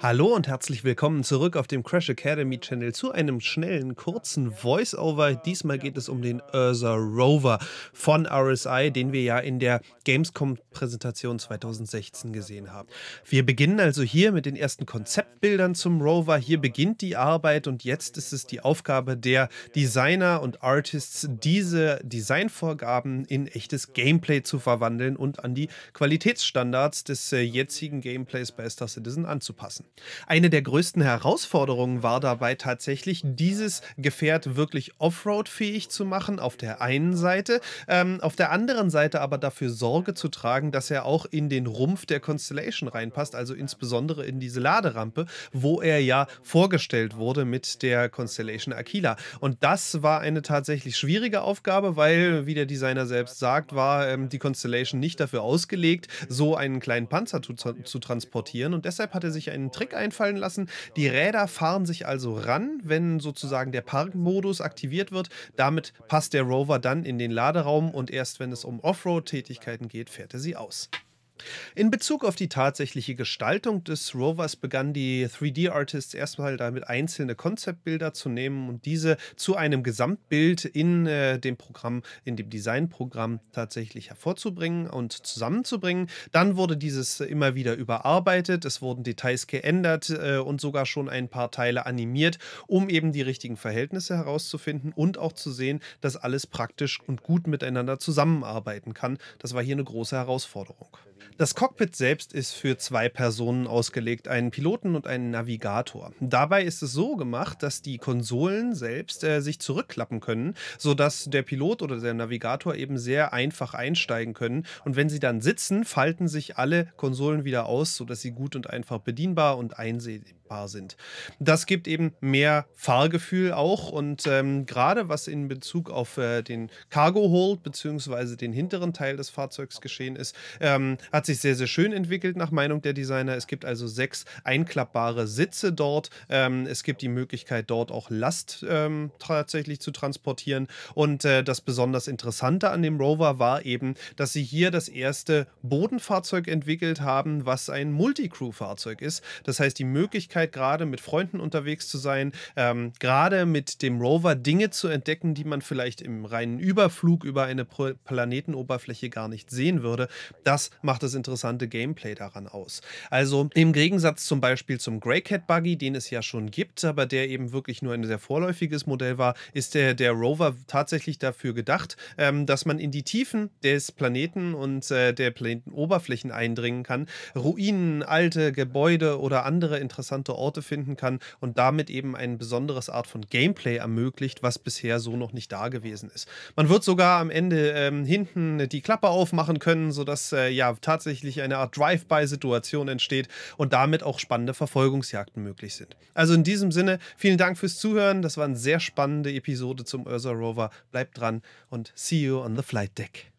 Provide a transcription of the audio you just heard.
Hallo und herzlich willkommen zurück auf dem Crash Academy Channel zu einem schnellen, kurzen Voice-Over. Diesmal geht es um den Ursa Rover von RSI, den wir ja in der Gamescom-Präsentation 2016 gesehen haben. Wir beginnen also hier mit den ersten Konzeptbildern zum Rover. Hier beginnt die Arbeit und jetzt ist es die Aufgabe der Designer und Artists, diese Designvorgaben in echtes Gameplay zu verwandeln und an die Qualitätsstandards des äh, jetzigen Gameplays bei Star Citizen anzupassen. Eine der größten Herausforderungen war dabei tatsächlich, dieses Gefährt wirklich Offroad-fähig zu machen, auf der einen Seite, ähm, auf der anderen Seite aber dafür Sorge zu tragen, dass er auch in den Rumpf der Constellation reinpasst, also insbesondere in diese Laderampe, wo er ja vorgestellt wurde mit der Constellation Aquila. Und das war eine tatsächlich schwierige Aufgabe, weil, wie der Designer selbst sagt, war ähm, die Constellation nicht dafür ausgelegt, so einen kleinen Panzer zu, zu transportieren. Und deshalb hat er sich einen Trick einfallen lassen. Die Räder fahren sich also ran, wenn sozusagen der Parkmodus aktiviert wird. Damit passt der Rover dann in den Laderaum und erst wenn es um Offroad-Tätigkeiten geht, fährt er sie aus. In Bezug auf die tatsächliche Gestaltung des Rovers begannen die 3D-Artists erstmal damit einzelne Konzeptbilder zu nehmen und diese zu einem Gesamtbild in äh, dem Programm, in dem Designprogramm tatsächlich hervorzubringen und zusammenzubringen. Dann wurde dieses immer wieder überarbeitet, es wurden Details geändert äh, und sogar schon ein paar Teile animiert, um eben die richtigen Verhältnisse herauszufinden und auch zu sehen, dass alles praktisch und gut miteinander zusammenarbeiten kann. Das war hier eine große Herausforderung. Das Cockpit selbst ist für zwei Personen ausgelegt, einen Piloten und einen Navigator. Dabei ist es so gemacht, dass die Konsolen selbst äh, sich zurückklappen können, sodass der Pilot oder der Navigator eben sehr einfach einsteigen können. Und wenn sie dann sitzen, falten sich alle Konsolen wieder aus, sodass sie gut und einfach bedienbar und einsehbar machbar sind. Das gibt eben mehr Fahrgefühl auch und ähm, gerade was in Bezug auf äh, den Cargo Hold bzw. den hinteren Teil des Fahrzeugs geschehen ist, ähm, hat sich sehr, sehr schön entwickelt nach Meinung der Designer. Es gibt also sechs einklappbare Sitze dort. Ähm, es gibt die Möglichkeit, dort auch Last ähm, tatsächlich zu transportieren und äh, das besonders Interessante an dem Rover war eben, dass sie hier das erste Bodenfahrzeug entwickelt haben, was ein Multicrew-Fahrzeug ist. Das heißt, die Möglichkeit, Möglichkeit, gerade mit Freunden unterwegs zu sein, ähm, gerade mit dem Rover Dinge zu entdecken, die man vielleicht im reinen Überflug über eine Planetenoberfläche gar nicht sehen würde. Das macht das interessante Gameplay daran aus. Also im Gegensatz zum Beispiel zum Greycat Buggy, den es ja schon gibt, aber der eben wirklich nur ein sehr vorläufiges Modell war, ist der, der Rover tatsächlich dafür gedacht, ähm, dass man in die Tiefen des Planeten und äh, der Planetenoberflächen eindringen kann. Ruinen, alte Gebäude oder andere interessante interessante Orte finden kann und damit eben ein besonderes Art von Gameplay ermöglicht, was bisher so noch nicht da gewesen ist. Man wird sogar am Ende ähm, hinten die Klappe aufmachen können, sodass äh, ja tatsächlich eine Art Drive-by-Situation entsteht und damit auch spannende Verfolgungsjagden möglich sind. Also in diesem Sinne, vielen Dank fürs Zuhören. Das war eine sehr spannende Episode zum Ursa Rover. Bleibt dran und see you on the flight deck.